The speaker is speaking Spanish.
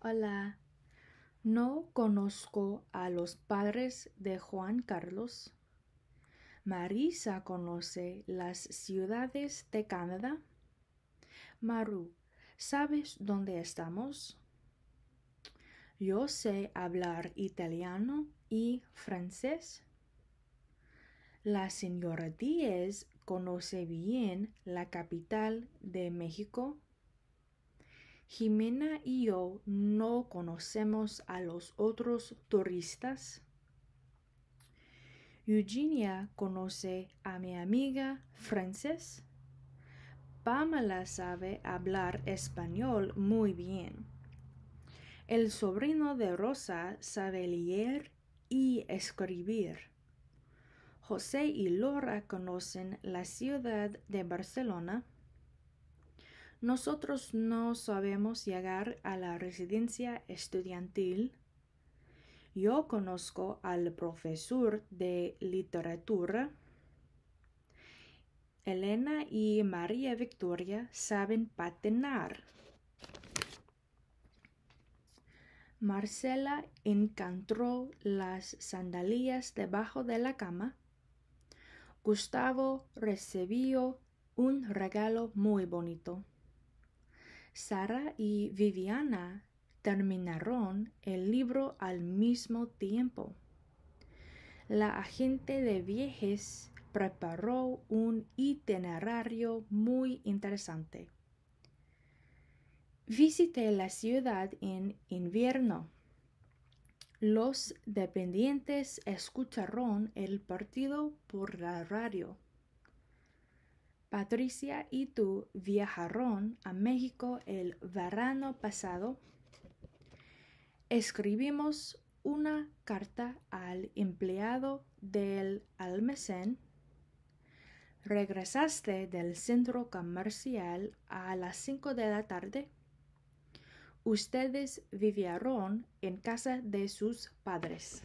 Hola, no conozco a los padres de Juan Carlos. Marisa conoce las ciudades de Canadá. Maru, ¿sabes dónde estamos? Yo sé hablar italiano y francés. La señora Díez conoce bien la capital de México Jimena y yo no conocemos a los otros turistas. Eugenia conoce a mi amiga Frances. Pamela sabe hablar español muy bien. El sobrino de Rosa sabe leer y escribir. José y Laura conocen la ciudad de Barcelona. Nosotros no sabemos llegar a la residencia estudiantil. Yo conozco al profesor de literatura. Elena y María Victoria saben patinar. Marcela encontró las sandalias debajo de la cama. Gustavo recibió un regalo muy bonito. Sara y Viviana terminaron el libro al mismo tiempo. La agente de viajes preparó un itinerario muy interesante. Visité la ciudad en invierno. Los dependientes escucharon el partido por la radio. Patricia y tú viajaron a México el verano pasado. Escribimos una carta al empleado del almacén. Regresaste del centro comercial a las 5 de la tarde. Ustedes vivieron en casa de sus padres.